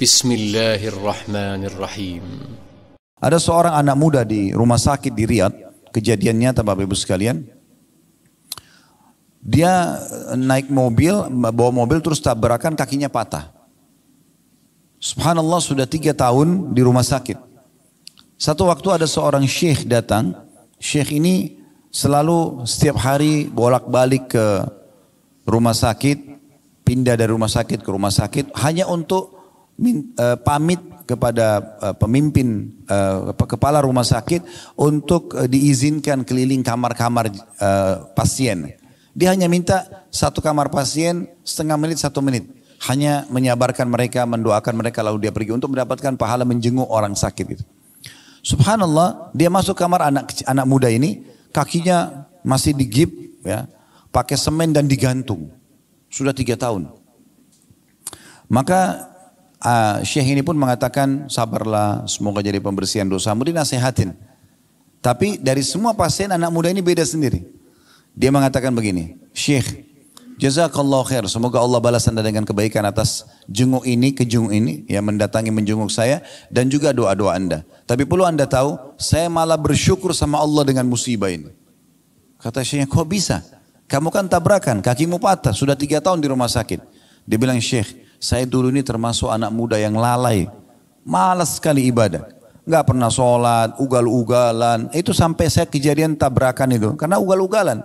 Bismillahirrahmanirrahim. Ada seorang anak muda di rumah sakit di Riyadh, kejadiannya nyata Bapak Ibu sekalian. Dia eh, naik mobil, bawa mobil terus tabrakan kakinya patah. Subhanallah sudah tiga tahun di rumah sakit. Satu waktu ada seorang syekh datang. Syekh ini selalu setiap hari bolak-balik ke rumah sakit, pindah dari rumah sakit ke rumah sakit hanya untuk min, uh, pamit kepada uh, pemimpin uh, kepala rumah sakit untuk uh, diizinkan keliling kamar-kamar uh, pasien. Dia hanya minta satu kamar pasien setengah menit satu menit. Hanya menyabarkan mereka, mendoakan mereka lalu dia pergi untuk mendapatkan pahala menjenguk orang sakit gitu. Subhanallah, dia masuk kamar anak anak muda ini, kakinya masih digip ya, pakai semen dan digantung. Sudah tiga tahun. Maka uh, Syekh ini pun mengatakan sabarlah semoga jadi pembersihan dosamu nasihatin, Tapi dari semua pasien anak muda ini beda sendiri. Dia mengatakan begini, Syekh, jazakallah khair. Semoga Allah balas anda dengan kebaikan atas jenguk ini ke jenguk ini yang mendatangi menjenguk saya dan juga doa-doa anda. Tapi perlu anda tahu, saya malah bersyukur sama Allah dengan musibah ini. Kata Syekh, kok bisa? Kamu kan tabrakan, kakimu patah, sudah tiga tahun di rumah sakit. Dia bilang, Syekh, saya dulu ini termasuk anak muda yang lalai. Malas sekali ibadah. Nggak pernah sholat, ugal-ugalan. Itu sampai saya kejadian tabrakan itu. Karena ugal-ugalan.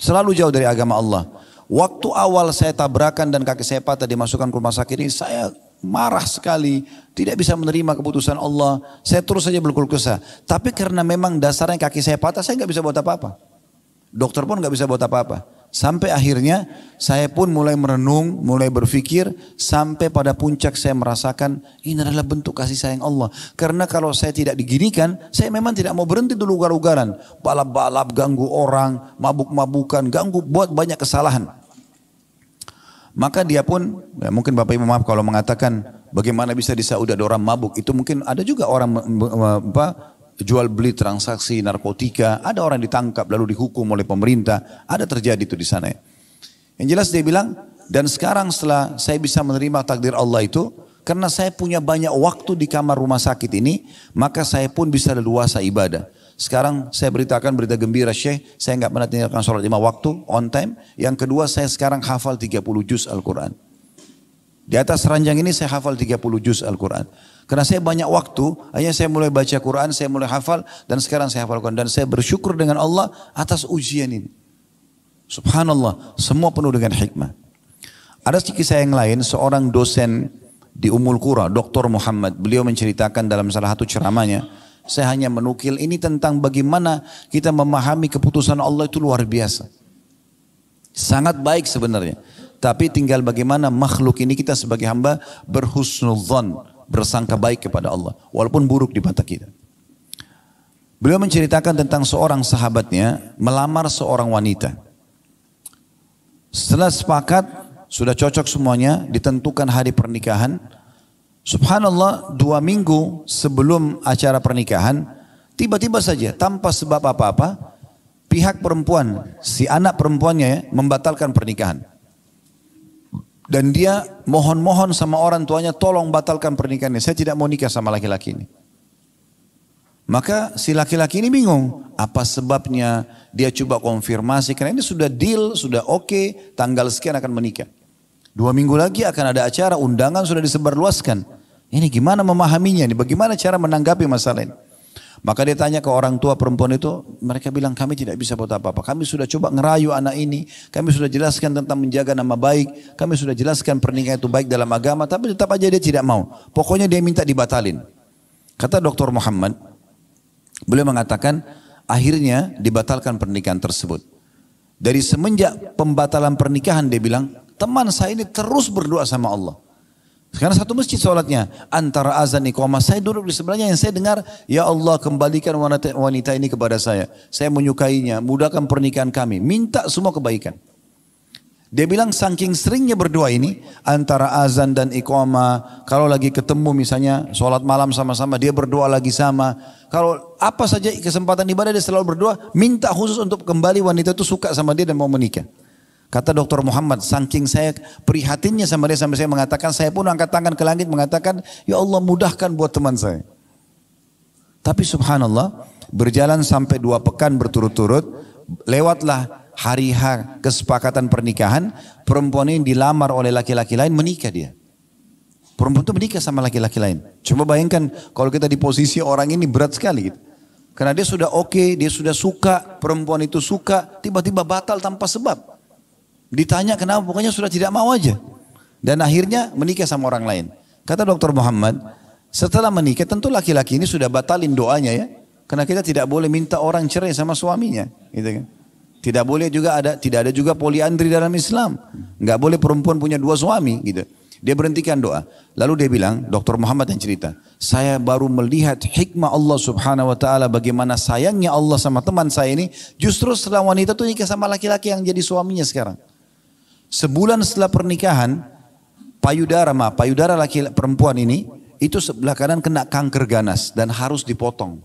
Selalu jauh dari agama Allah. Waktu awal saya tabrakan dan kaki saya patah dimasukkan ke rumah sakit ini, saya marah sekali, tidak bisa menerima keputusan Allah. Saya terus saja berkul kesah. Tapi karena memang dasarnya kaki saya patah, saya nggak bisa buat apa-apa. Dokter pun nggak bisa buat apa-apa. Sampai akhirnya saya pun mulai merenung, mulai berpikir sampai pada puncak saya merasakan ini adalah bentuk kasih sayang Allah. Karena kalau saya tidak diginikan, saya memang tidak mau berhenti dulu ugar-ugaran, balap-balap, ganggu orang, mabuk-mabukan, ganggu buat banyak kesalahan. Maka dia pun, ya mungkin Bapak Ibu maaf kalau mengatakan bagaimana bisa di Saudi ada orang mabuk, itu mungkin ada juga orang jual beli transaksi narkotika, ada orang ditangkap lalu dihukum oleh pemerintah, ada terjadi itu di sana Yang jelas dia bilang, dan sekarang setelah saya bisa menerima takdir Allah itu, karena saya punya banyak waktu di kamar rumah sakit ini, maka saya pun bisa leluasa ibadah. Sekarang saya beritakan berita gembira Syekh, saya nggak pernah tinggalkan sholat lima waktu, on time. Yang kedua saya sekarang hafal 30 juz Al-Quran. Di atas ranjang ini saya hafal 30 juz Al-Quran. Karena saya banyak waktu, hanya saya mulai baca Quran, saya mulai hafal, dan sekarang saya hafal Quran. Dan saya bersyukur dengan Allah atas ujian ini. Subhanallah, semua penuh dengan hikmah. Ada sedikit saya yang lain, seorang dosen di Umul Qura, Dr. Muhammad, beliau menceritakan dalam salah satu ceramahnya, saya hanya menukil ini tentang bagaimana kita memahami keputusan Allah itu luar biasa. Sangat baik sebenarnya. Tapi tinggal bagaimana makhluk ini kita sebagai hamba berhusnul zon bersangka baik kepada Allah. Walaupun buruk di mata kita. Beliau menceritakan tentang seorang sahabatnya melamar seorang wanita. Setelah sepakat, sudah cocok semuanya, ditentukan hari pernikahan. Subhanallah, dua minggu sebelum acara pernikahan, tiba-tiba saja tanpa sebab apa-apa, pihak perempuan, si anak perempuannya ya, membatalkan pernikahan dan dia mohon-mohon sama orang tuanya tolong batalkan pernikahannya. Saya tidak mau nikah sama laki-laki ini. Maka si laki-laki ini bingung apa sebabnya dia coba konfirmasi karena ini sudah deal, sudah oke, okay, tanggal sekian akan menikah. Dua minggu lagi akan ada acara, undangan sudah disebarluaskan. Ini gimana memahaminya ini? Bagaimana cara menanggapi masalah ini? Maka dia tanya ke orang tua perempuan itu, mereka bilang kami tidak bisa buat apa-apa. Kami sudah coba ngerayu anak ini, kami sudah jelaskan tentang menjaga nama baik, kami sudah jelaskan pernikahan itu baik dalam agama, tapi tetap aja dia tidak mau. Pokoknya dia minta dibatalin. Kata Dr. Muhammad, beliau mengatakan, akhirnya dibatalkan pernikahan tersebut. Dari semenjak pembatalan pernikahan dia bilang, teman saya ini terus berdoa sama Allah. Sekarang satu masjid sholatnya. Antara azan iqamah. Saya duduk di sebelahnya yang saya dengar. Ya Allah kembalikan wanita, wanita ini kepada saya. Saya menyukainya. Mudahkan pernikahan kami. Minta semua kebaikan. Dia bilang saking seringnya berdoa ini. Antara azan dan iqamah. Kalau lagi ketemu misalnya sholat malam sama-sama. Dia berdoa lagi sama. Kalau apa saja kesempatan ibadah dia selalu berdoa. Minta khusus untuk kembali wanita itu suka sama dia dan mau menikah. Kata Dr. Muhammad, saking saya prihatinnya sama dia sampai saya mengatakan, saya pun angkat tangan ke langit mengatakan, ya Allah mudahkan buat teman saya. Tapi subhanallah, berjalan sampai dua pekan berturut-turut, lewatlah hari H kesepakatan pernikahan, perempuan ini dilamar oleh laki-laki lain menikah dia. Perempuan itu menikah sama laki-laki lain. Coba bayangkan kalau kita di posisi orang ini berat sekali gitu. Karena dia sudah oke, okay, dia sudah suka, perempuan itu suka, tiba-tiba batal tanpa sebab. Ditanya kenapa, pokoknya sudah tidak mau aja. Dan akhirnya menikah sama orang lain. Kata dokter Muhammad, setelah menikah tentu laki-laki ini sudah batalin doanya ya. Karena kita tidak boleh minta orang cerai sama suaminya, gitu kan. Tidak boleh juga ada tidak ada juga poliandri dalam Islam. Enggak boleh perempuan punya dua suami gitu. Dia berhentikan doa. Lalu dia bilang, Dr. Muhammad yang cerita, saya baru melihat hikmah Allah subhanahu wa ta'ala bagaimana sayangnya Allah sama teman saya ini. Justru setelah wanita itu nikah sama laki-laki yang jadi suaminya sekarang. Sebulan setelah pernikahan, payudara ma, payudara laki perempuan ini itu sebelah kanan kena kanker ganas dan harus dipotong.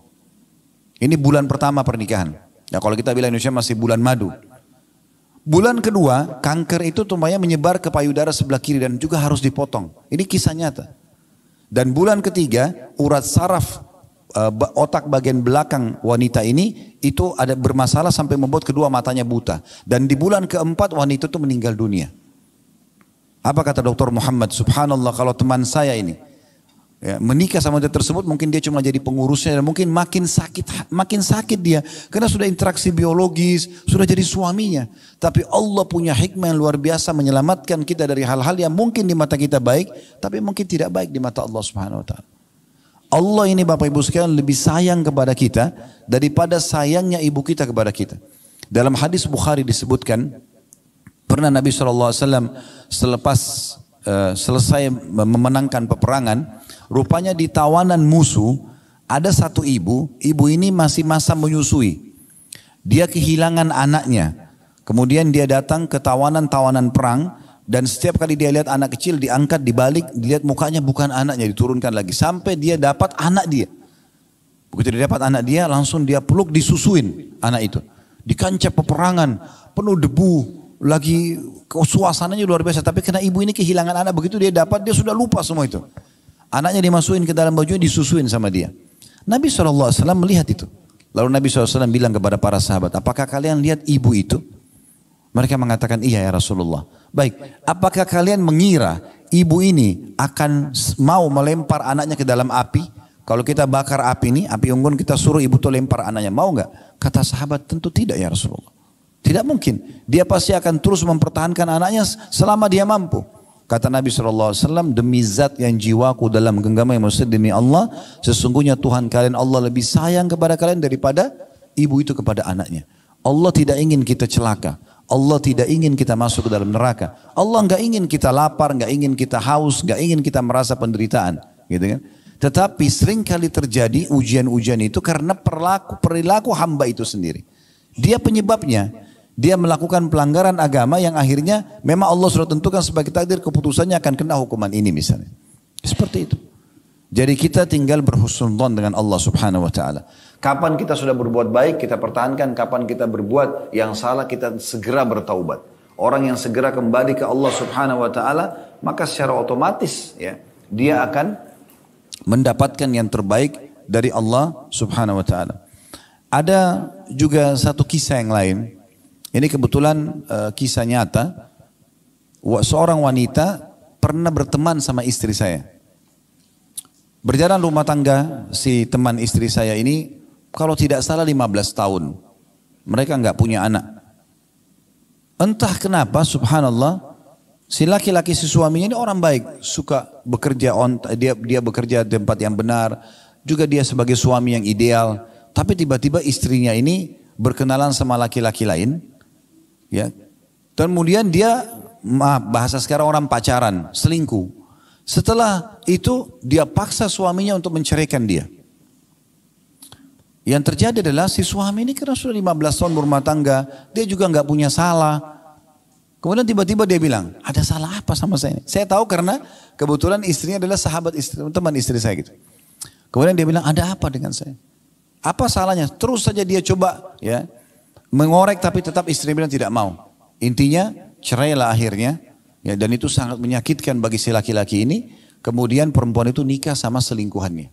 Ini bulan pertama pernikahan. Ya kalau kita bilang Indonesia masih bulan madu. Bulan kedua, kanker itu tumpahnya menyebar ke payudara sebelah kiri dan juga harus dipotong. Ini kisah nyata. Dan bulan ketiga, urat saraf Eh, otak bagian belakang wanita ini itu ada bermasalah sampai membuat kedua matanya buta dan di bulan keempat wanita itu meninggal dunia. Apa kata dokter Muhammad? Subhanallah kalau teman saya ini ya, menikah sama dia tersebut mungkin dia cuma jadi pengurusnya dan mungkin makin sakit makin sakit dia karena sudah interaksi biologis sudah jadi suaminya tapi Allah punya hikmah yang luar biasa menyelamatkan kita dari hal-hal yang mungkin di mata kita baik tapi mungkin tidak baik di mata Allah Subhanahu wa taala Allah ini Bapak Ibu sekalian lebih sayang kepada kita daripada sayangnya ibu kita kepada kita. Dalam hadis Bukhari disebutkan pernah Nabi SAW selepas uh, selesai memenangkan peperangan rupanya di tawanan musuh ada satu ibu, ibu ini masih masa menyusui. Dia kehilangan anaknya. Kemudian dia datang ke tawanan-tawanan perang dan setiap kali dia lihat anak kecil diangkat, dibalik, dilihat mukanya bukan anaknya, diturunkan lagi. Sampai dia dapat anak dia. Begitu dia dapat anak dia, langsung dia peluk, disusuin anak itu. Di kancah peperangan, penuh debu, lagi suasananya luar biasa. Tapi karena ibu ini kehilangan anak, begitu dia dapat, dia sudah lupa semua itu. Anaknya dimasukin ke dalam bajunya, disusuin sama dia. Nabi SAW melihat itu. Lalu Nabi SAW bilang kepada para sahabat, apakah kalian lihat ibu itu? Mereka mengatakan, iya ya Rasulullah. Baik, apakah kalian mengira ibu ini akan mau melempar anaknya ke dalam api? Kalau kita bakar api ini, api unggun kita suruh ibu itu lempar anaknya. Mau nggak? Kata sahabat, tentu tidak ya Rasulullah. Tidak mungkin. Dia pasti akan terus mempertahankan anaknya selama dia mampu. Kata Nabi SAW, demi zat yang jiwaku dalam genggaman yang maksud demi Allah, sesungguhnya Tuhan kalian Allah lebih sayang kepada kalian daripada ibu itu kepada anaknya. Allah tidak ingin kita celaka. Allah tidak ingin kita masuk ke dalam neraka. Allah nggak ingin kita lapar, nggak ingin kita haus, nggak ingin kita merasa penderitaan, gitu kan? Tetapi sering kali terjadi ujian-ujian itu karena perilaku perilaku hamba itu sendiri. Dia penyebabnya. Dia melakukan pelanggaran agama yang akhirnya memang Allah sudah tentukan sebagai takdir keputusannya akan kena hukuman ini misalnya. Seperti itu. Jadi kita tinggal berhusnudon dengan Allah Subhanahu wa taala. Kapan kita sudah berbuat baik, kita pertahankan. Kapan kita berbuat yang salah, kita segera bertaubat. Orang yang segera kembali ke Allah Subhanahu wa taala, maka secara otomatis ya, dia akan mendapatkan yang terbaik dari Allah Subhanahu wa taala. Ada juga satu kisah yang lain. Ini kebetulan uh, kisah nyata. Seorang wanita pernah berteman sama istri saya. Berjalan rumah tangga si teman istri saya ini kalau tidak salah 15 tahun. Mereka nggak punya anak. Entah kenapa subhanallah si laki-laki si suaminya ini orang baik, suka bekerja on dia dia bekerja di tempat yang benar, juga dia sebagai suami yang ideal, tapi tiba-tiba istrinya ini berkenalan sama laki-laki lain, ya. Dan kemudian dia maaf bahasa sekarang orang pacaran, selingkuh. Setelah itu dia paksa suaminya untuk menceraikan dia. Yang terjadi adalah si suami ini karena sudah 15 tahun berumah tangga, dia juga nggak punya salah. Kemudian tiba-tiba dia bilang, ada salah apa sama saya ini? Saya tahu karena kebetulan istrinya adalah sahabat istri, teman istri saya gitu. Kemudian dia bilang, ada apa dengan saya? Apa salahnya? Terus saja dia coba ya mengorek tapi tetap istri bilang tidak mau. Intinya cerai lah akhirnya. Ya, dan itu sangat menyakitkan bagi si laki-laki ini. Kemudian perempuan itu nikah sama selingkuhannya.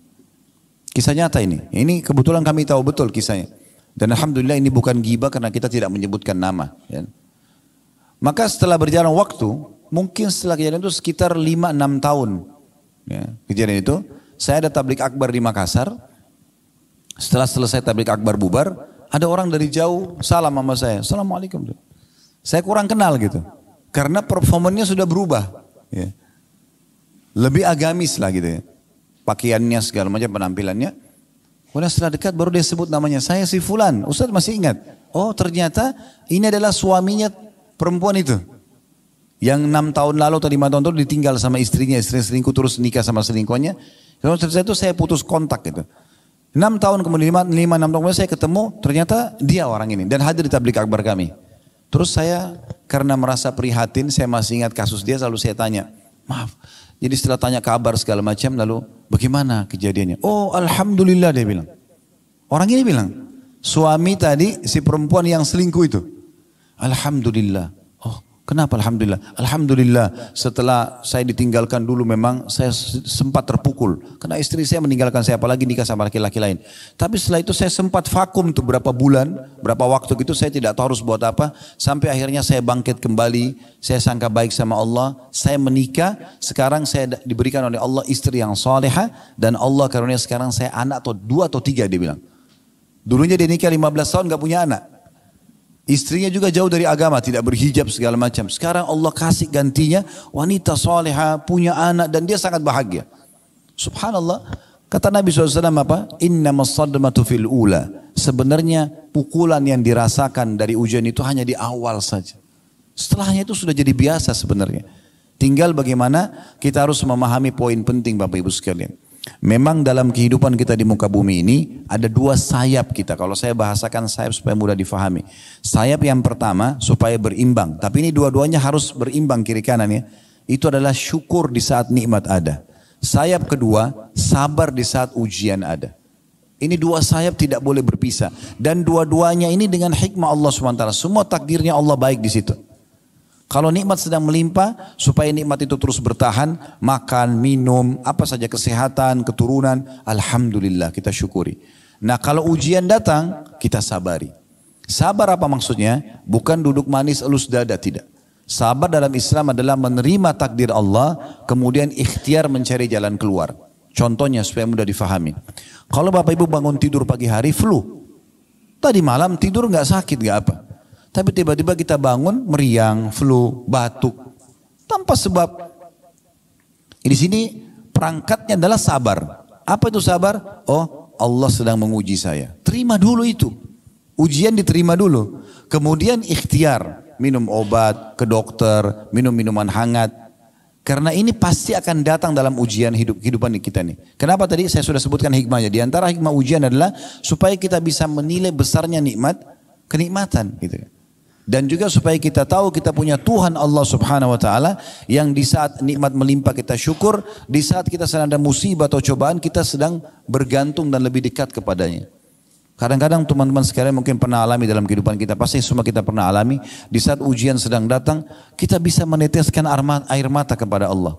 Kisah nyata ini. Ini kebetulan kami tahu betul kisahnya. Dan Alhamdulillah ini bukan ghibah karena kita tidak menyebutkan nama. Ya. Maka setelah berjalan waktu, mungkin setelah kejadian itu sekitar 5-6 tahun. Ya, kejadian itu, saya ada tablik akbar di Makassar. Setelah selesai tablik akbar bubar, ada orang dari jauh salam sama saya. Assalamualaikum. Saya kurang kenal gitu. Karena performanya sudah berubah. Ya. Lebih agamis lah gitu ya pakaiannya segala macam penampilannya. Kemudian setelah dekat baru dia sebut namanya, saya si Fulan. Ustaz masih ingat. Oh ternyata ini adalah suaminya perempuan itu. Yang enam tahun lalu atau lima tahun lalu ditinggal sama istrinya, istrinya selingkuh terus nikah sama selingkuhnya. Terus setelah itu saya putus kontak gitu. Enam tahun kemudian, lima, lima enam tahun kemudian saya ketemu, ternyata dia orang ini. Dan hadir di tablik akbar kami. Terus saya karena merasa prihatin, saya masih ingat kasus dia, selalu saya tanya, maaf, jadi setelah tanya kabar segala macam lalu bagaimana kejadiannya? Oh Alhamdulillah dia bilang. Orang ini bilang, suami tadi si perempuan yang selingkuh itu. Alhamdulillah. Oh Kenapa Alhamdulillah? Alhamdulillah setelah saya ditinggalkan dulu memang saya sempat terpukul. Karena istri saya meninggalkan saya apalagi nikah sama laki-laki lain. Tapi setelah itu saya sempat vakum tuh berapa bulan, berapa waktu gitu saya tidak tahu harus buat apa. Sampai akhirnya saya bangkit kembali, saya sangka baik sama Allah. Saya menikah, sekarang saya diberikan oleh Allah istri yang soleha. Dan Allah karunia sekarang saya anak atau dua atau tiga dia bilang. Dulunya dia nikah 15 tahun gak punya anak. Istrinya juga jauh dari agama, tidak berhijab segala macam. Sekarang Allah kasih gantinya wanita soleha, punya anak dan dia sangat bahagia. Subhanallah. Kata Nabi SAW apa? Inna masadmatu fil ula. Sebenarnya pukulan yang dirasakan dari ujian itu hanya di awal saja. Setelahnya itu sudah jadi biasa sebenarnya. Tinggal bagaimana kita harus memahami poin penting Bapak Ibu sekalian. Memang dalam kehidupan kita di muka bumi ini ada dua sayap kita. Kalau saya bahasakan sayap supaya mudah difahami. Sayap yang pertama supaya berimbang. Tapi ini dua-duanya harus berimbang kiri kanan ya. Itu adalah syukur di saat nikmat ada. Sayap kedua sabar di saat ujian ada. Ini dua sayap tidak boleh berpisah. Dan dua-duanya ini dengan hikmah Allah SWT. Semua takdirnya Allah baik di situ. Kalau nikmat sedang melimpah, supaya nikmat itu terus bertahan, makan, minum, apa saja kesehatan, keturunan, alhamdulillah kita syukuri. Nah, kalau ujian datang, kita sabari. Sabar apa maksudnya? Bukan duduk manis elus dada tidak. Sabar dalam Islam adalah menerima takdir Allah, kemudian ikhtiar mencari jalan keluar. Contohnya supaya mudah difahami. Kalau Bapak Ibu bangun tidur pagi hari flu, tadi malam tidur nggak sakit nggak apa. Tapi tiba-tiba kita bangun meriang, flu, batuk. Tanpa sebab. Di sini perangkatnya adalah sabar. Apa itu sabar? Oh Allah sedang menguji saya. Terima dulu itu. Ujian diterima dulu. Kemudian ikhtiar. Minum obat, ke dokter, minum minuman hangat. Karena ini pasti akan datang dalam ujian hidup kehidupan kita nih. Kenapa tadi saya sudah sebutkan hikmahnya. Di antara hikmah ujian adalah supaya kita bisa menilai besarnya nikmat, kenikmatan gitu. Dan juga supaya kita tahu kita punya Tuhan Allah subhanahu wa ta'ala yang di saat nikmat melimpah kita syukur, di saat kita sedang ada musibah atau cobaan kita sedang bergantung dan lebih dekat kepadanya. Kadang-kadang teman-teman sekalian mungkin pernah alami dalam kehidupan kita, pasti semua kita pernah alami. Di saat ujian sedang datang, kita bisa meneteskan air mata kepada Allah.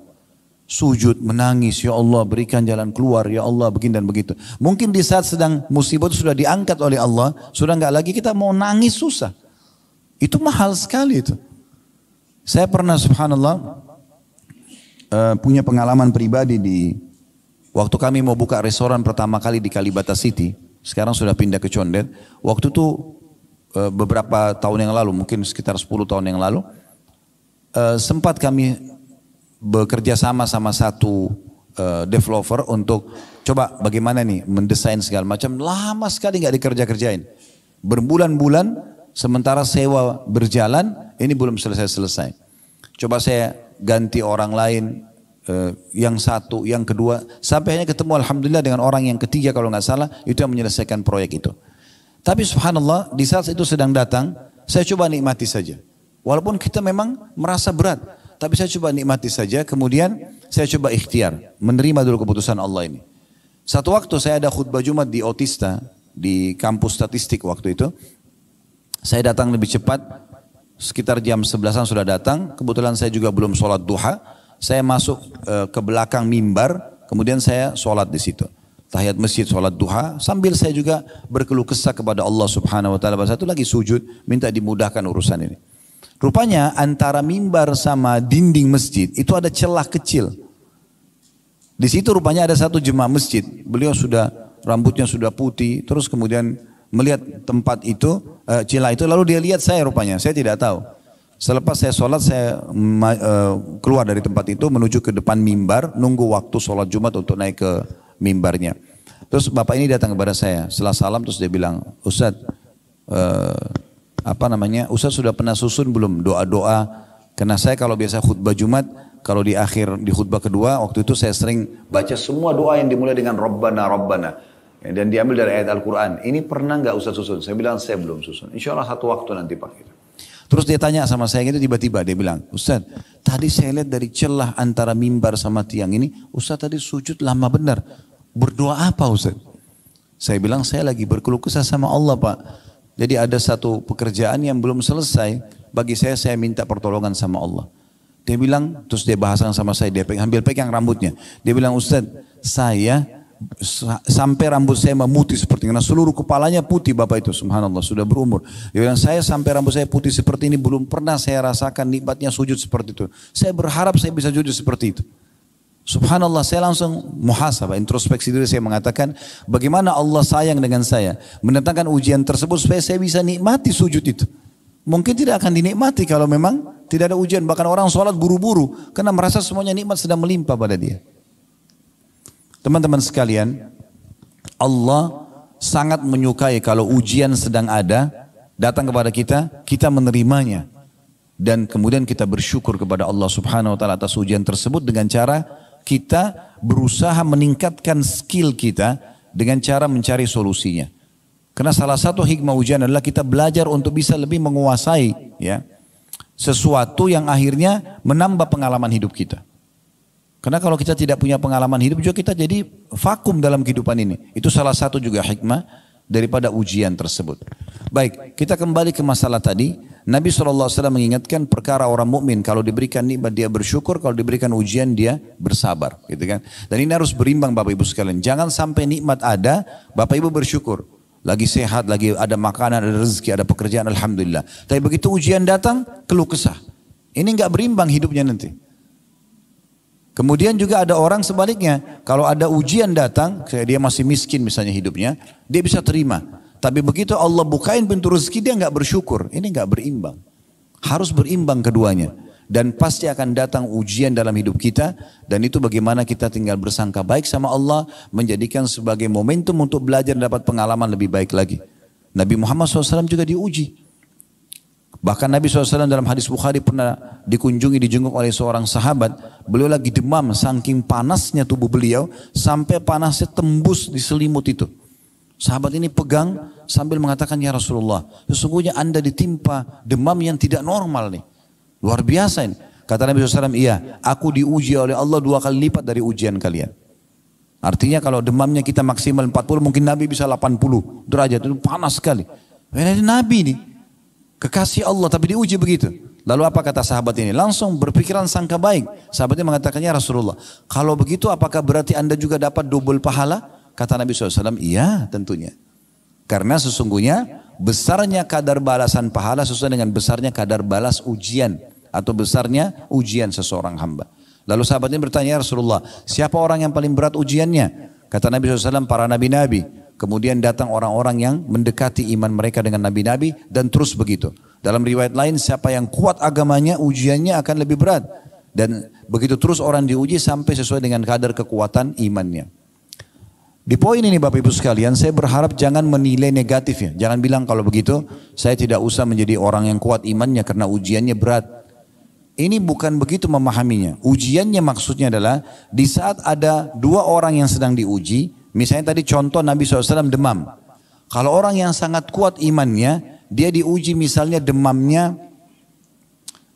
Sujud, menangis, ya Allah berikan jalan keluar, ya Allah begini dan begitu. Mungkin di saat sedang musibah itu sudah diangkat oleh Allah, sudah nggak lagi kita mau nangis susah. Itu mahal sekali itu. Saya pernah subhanallah uh, punya pengalaman pribadi di waktu kami mau buka restoran pertama kali di Kalibata City. Sekarang sudah pindah ke Condet. Waktu itu uh, beberapa tahun yang lalu, mungkin sekitar 10 tahun yang lalu, uh, sempat kami bekerja sama sama satu uh, developer untuk coba bagaimana nih mendesain segala macam. Lama sekali nggak dikerja kerjain. Berbulan-bulan Sementara sewa berjalan, ini belum selesai-selesai. Coba saya ganti orang lain, eh, yang satu, yang kedua. Sampai hanya ketemu Alhamdulillah dengan orang yang ketiga kalau nggak salah, itu yang menyelesaikan proyek itu. Tapi subhanallah, di saat itu sedang datang, saya coba nikmati saja. Walaupun kita memang merasa berat, tapi saya coba nikmati saja. Kemudian saya coba ikhtiar, menerima dulu keputusan Allah ini. Satu waktu saya ada khutbah Jumat di Otista, di kampus statistik waktu itu. Saya datang lebih cepat, sekitar jam 11-an sudah datang. Kebetulan saya juga belum sholat duha. Saya masuk e, ke belakang mimbar, kemudian saya sholat di situ. Tahiyat masjid, sholat duha. Sambil saya juga berkeluh kesah kepada Allah subhanahu wa ta'ala. Satu lagi sujud, minta dimudahkan urusan ini. Rupanya antara mimbar sama dinding masjid itu ada celah kecil. Di situ rupanya ada satu jemaah masjid. Beliau sudah rambutnya sudah putih, terus kemudian melihat tempat itu, uh, cila itu, lalu dia lihat saya rupanya, saya tidak tahu. Selepas saya sholat, saya uh, keluar dari tempat itu menuju ke depan mimbar, nunggu waktu sholat Jumat untuk naik ke mimbarnya. Terus bapak ini datang kepada saya, setelah salam terus dia bilang, Ustaz, uh, apa namanya, Ustaz sudah pernah susun belum doa-doa? Karena saya kalau biasa khutbah Jumat, kalau di akhir di khutbah kedua, waktu itu saya sering baca semua doa yang dimulai dengan Rabbana, Rabbana. Dan diambil dari ayat Al-Quran. Ini pernah nggak usah susun? Saya bilang saya belum susun. Insya Allah satu waktu nanti pak. Gitu. Terus dia tanya sama saya gitu tiba-tiba dia bilang, Ustaz tadi saya lihat dari celah antara mimbar sama tiang ini, Ustaz tadi sujud lama benar. Berdoa apa Ustaz? Saya bilang saya lagi berkeluh kesah sama Allah Pak. Jadi ada satu pekerjaan yang belum selesai. Bagi saya, saya minta pertolongan sama Allah. Dia bilang, terus dia bahasan sama saya, dia pegang, ambil pegang rambutnya. Dia bilang, Ustaz, saya sampai rambut saya memutih seperti ini. Nah, seluruh kepalanya putih Bapak itu, subhanallah, sudah berumur. Dia bilang, saya sampai rambut saya putih seperti ini, belum pernah saya rasakan nikmatnya sujud seperti itu. Saya berharap saya bisa sujud seperti itu. Subhanallah, saya langsung muhasabah, introspeksi diri saya mengatakan, bagaimana Allah sayang dengan saya, mendatangkan ujian tersebut supaya saya bisa nikmati sujud itu. Mungkin tidak akan dinikmati kalau memang tidak ada ujian, bahkan orang sholat buru-buru, karena merasa semuanya nikmat sedang melimpah pada dia. Teman-teman sekalian, Allah sangat menyukai kalau ujian sedang ada, datang kepada kita, kita menerimanya. Dan kemudian kita bersyukur kepada Allah subhanahu wa ta'ala atas ujian tersebut dengan cara kita berusaha meningkatkan skill kita dengan cara mencari solusinya. Karena salah satu hikmah ujian adalah kita belajar untuk bisa lebih menguasai ya sesuatu yang akhirnya menambah pengalaman hidup kita. Karena kalau kita tidak punya pengalaman hidup juga kita jadi vakum dalam kehidupan ini. Itu salah satu juga hikmah daripada ujian tersebut. Baik, kita kembali ke masalah tadi. Nabi SAW mengingatkan perkara orang mukmin kalau diberikan nikmat dia bersyukur, kalau diberikan ujian dia bersabar, gitu kan? Dan ini harus berimbang Bapak Ibu sekalian. Jangan sampai nikmat ada, Bapak Ibu bersyukur, lagi sehat, lagi ada makanan, ada rezeki, ada pekerjaan, alhamdulillah. Tapi begitu ujian datang, keluh kesah. Ini nggak berimbang hidupnya nanti. Kemudian juga ada orang sebaliknya, kalau ada ujian datang, kayak dia masih miskin misalnya hidupnya, dia bisa terima. Tapi begitu Allah bukain pintu rezeki dia nggak bersyukur, ini nggak berimbang. Harus berimbang keduanya. Dan pasti akan datang ujian dalam hidup kita. Dan itu bagaimana kita tinggal bersangka baik sama Allah. Menjadikan sebagai momentum untuk belajar dapat pengalaman lebih baik lagi. Nabi Muhammad SAW juga diuji. Bahkan Nabi SAW dalam hadis Bukhari pernah dikunjungi, dijenguk oleh seorang sahabat. Beliau lagi demam, saking panasnya tubuh beliau, sampai panasnya tembus di selimut itu. Sahabat ini pegang sambil mengatakan, Ya Rasulullah, sesungguhnya anda ditimpa demam yang tidak normal nih. Luar biasa ini. Kata Nabi SAW, iya, aku diuji oleh Allah dua kali lipat dari ujian kalian. Artinya kalau demamnya kita maksimal 40, mungkin Nabi bisa 80 derajat. Itu panas sekali. Ini Nabi ini Kekasih Allah tapi diuji begitu. Lalu apa kata sahabat ini? Langsung berpikiran sangka baik. Sahabatnya mengatakannya Rasulullah, kalau begitu apakah berarti anda juga dapat double pahala? Kata Nabi SAW, iya tentunya. Karena sesungguhnya besarnya kadar balasan pahala sesuai dengan besarnya kadar balas ujian. Atau besarnya ujian seseorang hamba. Lalu sahabatnya bertanya ya Rasulullah, siapa orang yang paling berat ujiannya? Kata Nabi SAW, para nabi-nabi. Kemudian datang orang-orang yang mendekati iman mereka dengan nabi-nabi dan terus begitu. Dalam riwayat lain siapa yang kuat agamanya ujiannya akan lebih berat. Dan begitu terus orang diuji sampai sesuai dengan kadar kekuatan imannya. Di poin ini Bapak Ibu sekalian saya berharap jangan menilai negatif ya. Jangan bilang kalau begitu saya tidak usah menjadi orang yang kuat imannya karena ujiannya berat. Ini bukan begitu memahaminya. Ujiannya maksudnya adalah di saat ada dua orang yang sedang diuji, Misalnya tadi contoh Nabi SAW demam. Kalau orang yang sangat kuat imannya, dia diuji misalnya demamnya,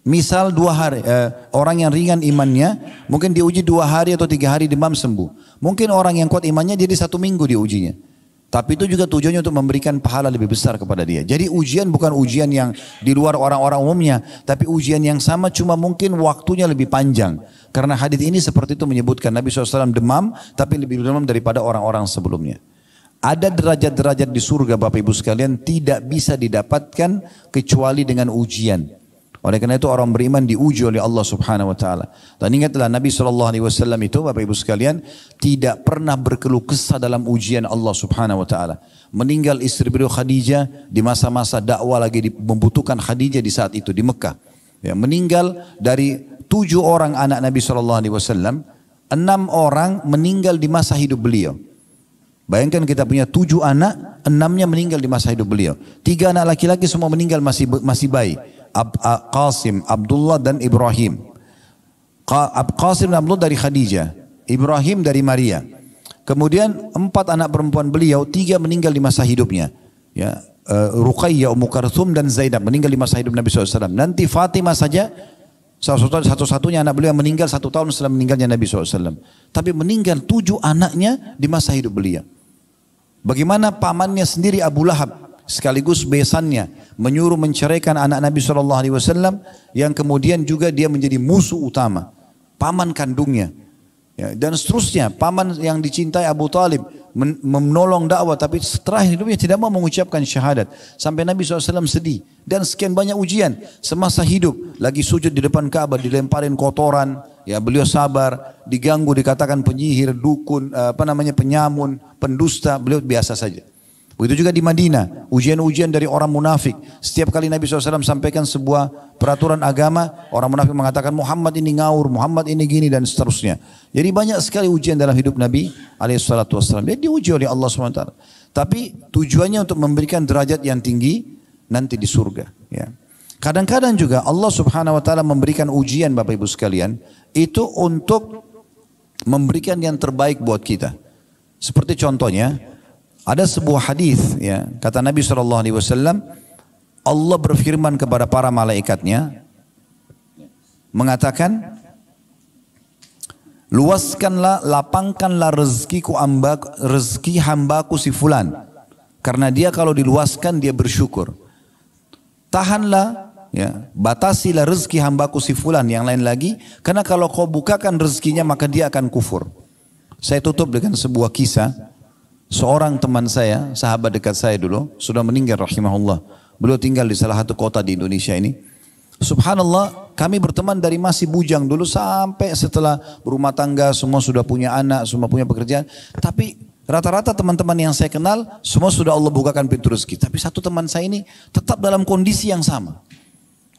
misal dua hari, eh, orang yang ringan imannya, mungkin diuji dua hari atau tiga hari demam sembuh. Mungkin orang yang kuat imannya jadi satu minggu diujinya. Tapi itu juga tujuannya untuk memberikan pahala lebih besar kepada dia. Jadi ujian bukan ujian yang di luar orang-orang umumnya, tapi ujian yang sama cuma mungkin waktunya lebih panjang. Karena hadis ini seperti itu menyebutkan Nabi SAW demam, tapi lebih demam daripada orang-orang sebelumnya. Ada derajat-derajat di surga Bapak Ibu sekalian tidak bisa didapatkan kecuali dengan ujian. Oleh karena itu orang beriman diuji oleh Allah Subhanahu wa taala. Dan ingatlah Nabi sallallahu alaihi wasallam itu Bapak Ibu sekalian tidak pernah berkeluh kesah dalam ujian Allah Subhanahu wa taala. Meninggal istri beliau Khadijah di masa-masa dakwah lagi membutuhkan Khadijah di saat itu di Mekah. Ya, meninggal dari tujuh orang anak Nabi sallallahu alaihi wasallam, enam orang meninggal di masa hidup beliau. Bayangkan kita punya tujuh anak, enamnya meninggal di masa hidup beliau. Tiga anak laki-laki semua meninggal masih masih bayi. Ab, Qasim, Abdullah dan Ibrahim. Ab, Qasim dan Abdullah dari Khadijah, Ibrahim dari Maria. Kemudian empat anak perempuan beliau, tiga meninggal di masa hidupnya. Ya, uh, Ruqayyah, Ummu Karthum dan Zainab meninggal di masa hidup Nabi SAW. Nanti Fatimah saja satu-satunya anak beliau meninggal satu tahun setelah meninggalnya Nabi SAW. Tapi meninggal tujuh anaknya di masa hidup beliau. Bagaimana pamannya sendiri Abu Lahab sekaligus besannya menyuruh menceraikan anak Nabi Shallallahu Alaihi Wasallam yang kemudian juga dia menjadi musuh utama paman kandungnya ya, dan seterusnya paman yang dicintai Abu Talib men menolong dakwah tapi setelah hidupnya tidak mau mengucapkan syahadat sampai Nabi SAW sedih dan sekian banyak ujian semasa hidup lagi sujud di depan Ka'bah dilemparin kotoran ya beliau sabar diganggu dikatakan penyihir dukun eh, apa namanya penyamun pendusta beliau biasa saja Begitu juga di Madinah, ujian-ujian dari orang munafik. Setiap kali Nabi SAW sampaikan sebuah peraturan agama, orang munafik mengatakan Muhammad ini ngawur, Muhammad ini gini dan seterusnya. Jadi banyak sekali ujian dalam hidup Nabi SAW. dia diuji oleh Allah SWT. Tapi tujuannya untuk memberikan derajat yang tinggi nanti di surga. Ya. Kadang-kadang juga Allah Subhanahu Wa Taala memberikan ujian Bapak Ibu sekalian itu untuk memberikan yang terbaik buat kita. Seperti contohnya, ada sebuah hadis ya, kata Nabi sallallahu alaihi wasallam, Allah berfirman kepada para malaikatnya mengatakan luaskanlah lapangkanlah rezekiku rezeki hambaku si fulan karena dia kalau diluaskan dia bersyukur tahanlah ya batasilah rezeki hambaku si fulan yang lain lagi karena kalau kau bukakan rezekinya maka dia akan kufur saya tutup dengan sebuah kisah Seorang teman saya, sahabat dekat saya dulu, sudah meninggal rahimahullah. Beliau tinggal di salah satu kota di Indonesia ini. Subhanallah, kami berteman dari masih bujang dulu sampai setelah berumah tangga, semua sudah punya anak, semua punya pekerjaan. Tapi rata-rata teman-teman yang saya kenal, semua sudah Allah bukakan pintu rezeki. Tapi satu teman saya ini tetap dalam kondisi yang sama.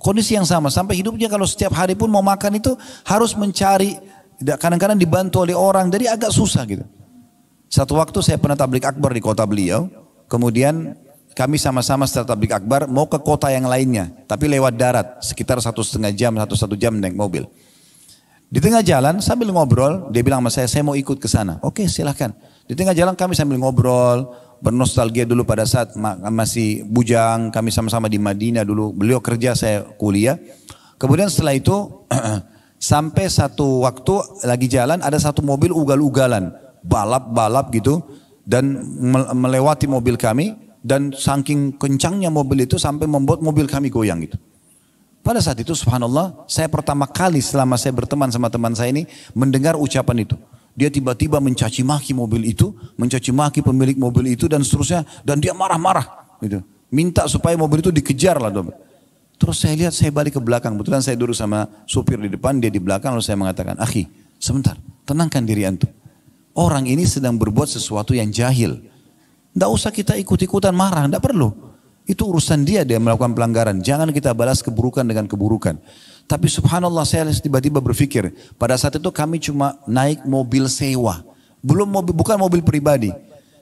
Kondisi yang sama, sampai hidupnya kalau setiap hari pun mau makan itu harus mencari, kadang-kadang dibantu oleh orang, jadi agak susah gitu. Satu waktu saya pernah tablik akbar di kota beliau. Kemudian kami sama-sama setelah tablik akbar mau ke kota yang lainnya. Tapi lewat darat sekitar satu setengah jam, satu satu jam naik mobil. Di tengah jalan sambil ngobrol dia bilang sama saya, saya mau ikut ke sana. Oke silahkan. Di tengah jalan kami sambil ngobrol, bernostalgia dulu pada saat masih bujang, kami sama-sama di Madinah dulu. Beliau kerja, saya kuliah. Kemudian setelah itu sampai satu waktu lagi jalan ada satu mobil ugal-ugalan balap-balap gitu dan melewati mobil kami dan saking kencangnya mobil itu sampai membuat mobil kami goyang gitu. Pada saat itu subhanallah saya pertama kali selama saya berteman sama teman saya ini mendengar ucapan itu. Dia tiba-tiba mencaci maki mobil itu, mencaci maki pemilik mobil itu dan seterusnya dan dia marah-marah gitu. Minta supaya mobil itu dikejar lah dong. Terus saya lihat saya balik ke belakang, kebetulan saya duduk sama supir di depan, dia di belakang lalu saya mengatakan, "Akhi, sebentar, tenangkan diri antum." orang ini sedang berbuat sesuatu yang jahil. Tidak usah kita ikut-ikutan marah, tidak perlu. Itu urusan dia, dia melakukan pelanggaran. Jangan kita balas keburukan dengan keburukan. Tapi subhanallah saya tiba-tiba berpikir, pada saat itu kami cuma naik mobil sewa. Belum mobil, bukan mobil pribadi.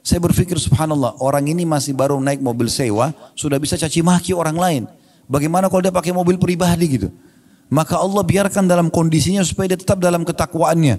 Saya berpikir subhanallah, orang ini masih baru naik mobil sewa, sudah bisa caci maki orang lain. Bagaimana kalau dia pakai mobil pribadi gitu? Maka Allah biarkan dalam kondisinya supaya dia tetap dalam ketakwaannya.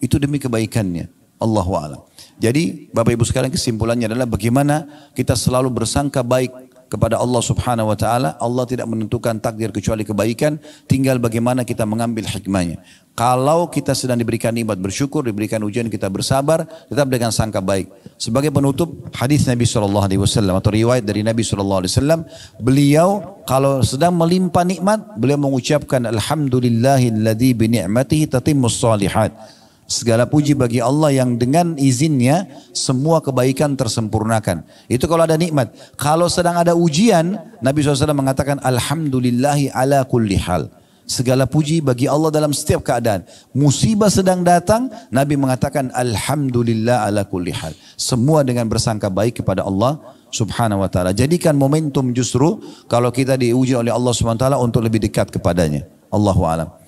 Itu demi kebaikannya. Allahu a'lam. Jadi Bapak Ibu sekalian kesimpulannya adalah bagaimana kita selalu bersangka baik kepada Allah Subhanahu wa taala. Allah tidak menentukan takdir kecuali kebaikan, tinggal bagaimana kita mengambil hikmahnya. Kalau kita sedang diberikan nikmat bersyukur, diberikan ujian kita bersabar, tetap dengan sangka baik. Sebagai penutup hadis Nabi sallallahu alaihi wasallam atau riwayat dari Nabi sallallahu alaihi wasallam, beliau kalau sedang melimpah nikmat, beliau mengucapkan alhamdulillahilladzi bi ni'matihi tatimmus shalihat. Segala puji bagi Allah yang dengan izinnya semua kebaikan tersempurnakan. Itu kalau ada nikmat. Kalau sedang ada ujian, Nabi SAW mengatakan Alhamdulillahi ala kulli hal. Segala puji bagi Allah dalam setiap keadaan. Musibah sedang datang, Nabi mengatakan Alhamdulillah ala kulli hal. Semua dengan bersangka baik kepada Allah subhanahu wa ta'ala. Jadikan momentum justru kalau kita diuji oleh Allah subhanahu wa ta'ala untuk lebih dekat kepadanya. Allahu alam.